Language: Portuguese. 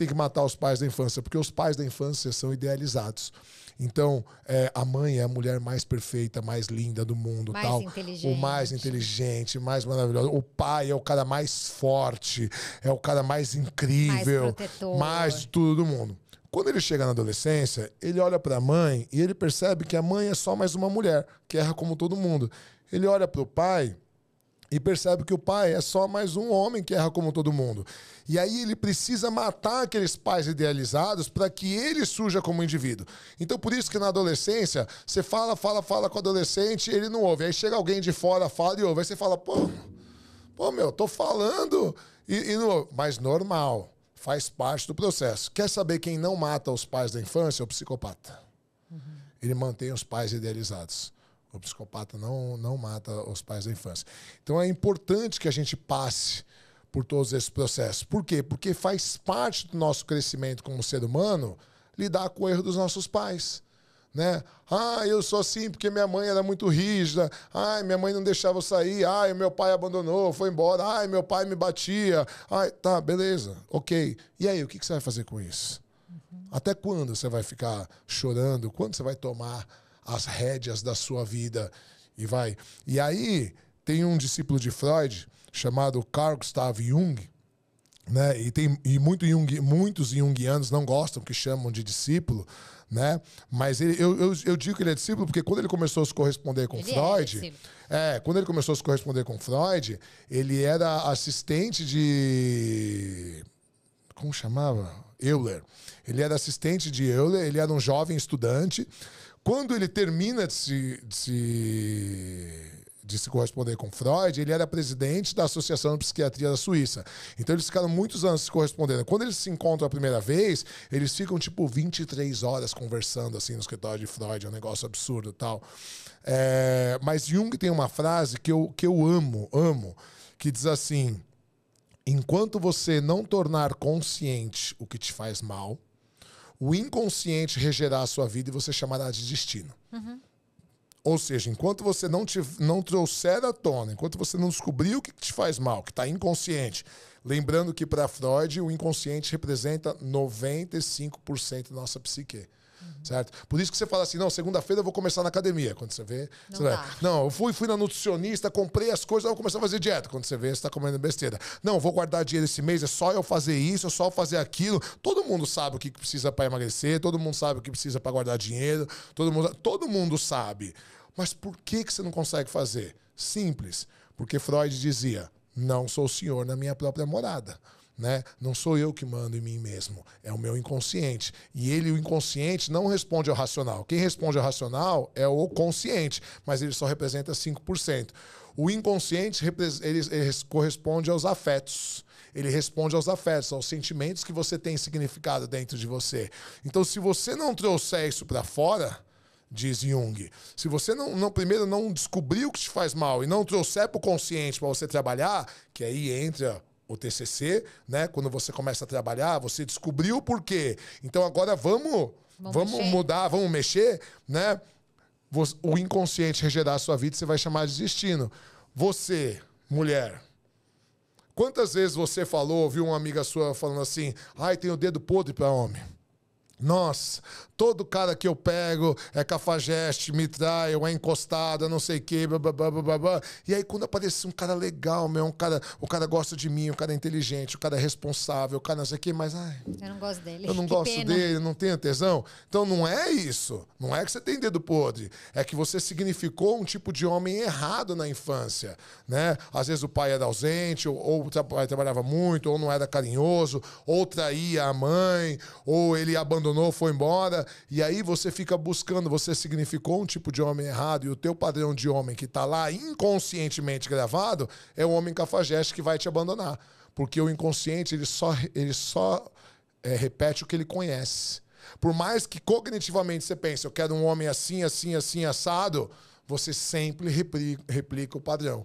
tem que matar os pais da infância, porque os pais da infância são idealizados. Então, é, a mãe é a mulher mais perfeita, mais linda do mundo, mais tal. O mais inteligente, mais maravilhoso O pai é o cara mais forte, é o cara mais incrível, mais, protetor. mais de tudo do mundo. Quando ele chega na adolescência, ele olha para a mãe e ele percebe que a mãe é só mais uma mulher, que erra como todo mundo. Ele olha para o pai e percebe que o pai é só mais um homem que erra como todo mundo. E aí ele precisa matar aqueles pais idealizados para que ele surja como indivíduo. Então por isso que na adolescência, você fala, fala, fala com o adolescente, ele não ouve. Aí chega alguém de fora, fala e ouve. Aí você fala, pô, pô meu, tô falando e, e não ouve. Mas normal, faz parte do processo. Quer saber quem não mata os pais da infância? O psicopata. Uhum. Ele mantém os pais idealizados. O psicopata não, não mata os pais da infância. Então é importante que a gente passe por todos esses processos. Por quê? Porque faz parte do nosso crescimento como ser humano lidar com o erro dos nossos pais. Né? Ah, eu sou assim porque minha mãe era muito rígida. Ah, minha mãe não deixava eu sair. Ah, meu pai abandonou, foi embora. Ah, meu pai me batia. Ah, tá, beleza, ok. E aí, o que você vai fazer com isso? Até quando você vai ficar chorando? Quando você vai tomar as rédeas da sua vida e vai. E aí tem um discípulo de Freud chamado Carl Gustav Jung, né? E tem e muito Jung, muitos jungianos não gostam que chamam de discípulo, né? Mas ele, eu, eu, eu, digo que ele é discípulo porque quando ele começou a se corresponder com ele é Freud, é, é, quando ele começou a se corresponder com Freud, ele era assistente de como chamava? Euler. Ele era assistente de Euler, ele era um jovem estudante quando ele termina de se, de se, de se corresponder com Freud, ele era presidente da Associação de Psiquiatria da Suíça. Então eles ficaram muitos anos se correspondendo. Quando eles se encontram a primeira vez, eles ficam tipo 23 horas conversando assim no escritório de Freud, é um negócio absurdo tal. É, mas Jung tem uma frase que eu, que eu amo, amo, que diz assim: enquanto você não tornar consciente o que te faz mal, o inconsciente regerá a sua vida e você chamará de destino. Uhum. Ou seja, enquanto você não, te, não trouxer à tona, enquanto você não descobrir o que te faz mal, que está inconsciente, lembrando que para Freud o inconsciente representa 95% da nossa psique. Uhum. Certo? Por isso que você fala assim: não, segunda-feira eu vou começar na academia. Quando você vê. Não, você vai, não eu fui, fui na nutricionista, comprei as coisas, eu vou começar a fazer dieta. Quando você vê, você está comendo besteira. Não, vou guardar dinheiro esse mês, é só eu fazer isso, é só eu fazer aquilo. Todo mundo sabe o que precisa para emagrecer, todo mundo sabe o que precisa para guardar dinheiro, todo mundo, todo mundo sabe. Mas por que, que você não consegue fazer? Simples. Porque Freud dizia: não sou o senhor na minha própria morada. Né? Não sou eu que mando em mim mesmo, é o meu inconsciente. E ele, o inconsciente, não responde ao racional. Quem responde ao racional é o consciente, mas ele só representa 5%. O inconsciente ele, ele corresponde aos afetos. Ele responde aos afetos, aos sentimentos que você tem significado dentro de você. Então, se você não trouxer isso para fora, diz Jung. Se você não, não, primeiro não descobrir o que te faz mal e não trouxer para o consciente para você trabalhar, que aí entra o TCC, né? Quando você começa a trabalhar, você descobriu o porquê. Então agora vamos, vamos, vamos mudar, vamos mexer, né? O inconsciente regerar a sua vida, você vai chamar de destino. Você, mulher, quantas vezes você falou, ouviu uma amiga sua falando assim: "Ai, tem o dedo podre para homem"? Nossa, todo cara que eu pego é cafajeste, me trai, é encostada, não sei o quê, blá, blá, blá, blá, E aí quando aparece um cara legal, meu, um cara, o cara gosta de mim, o cara é inteligente, o cara é responsável, o cara não sei o quê, mas ai, eu não gosto dele. Eu não que gosto pena. dele, não tenho tesão. Então não é isso. Não é que você tem dedo podre, é que você significou um tipo de homem errado na infância, né? Às vezes o pai era ausente, ou, ou trabalhava muito, ou não era carinhoso, ou traía a mãe, ou ele abandonou abandonou, foi embora, e aí você fica buscando, você significou um tipo de homem errado, e o teu padrão de homem que está lá inconscientemente gravado é o homem cafajeste que vai te abandonar. Porque o inconsciente, ele só, ele só é, repete o que ele conhece. Por mais que cognitivamente você pense, eu quero um homem assim, assim, assim, assado, você sempre replica, replica o padrão.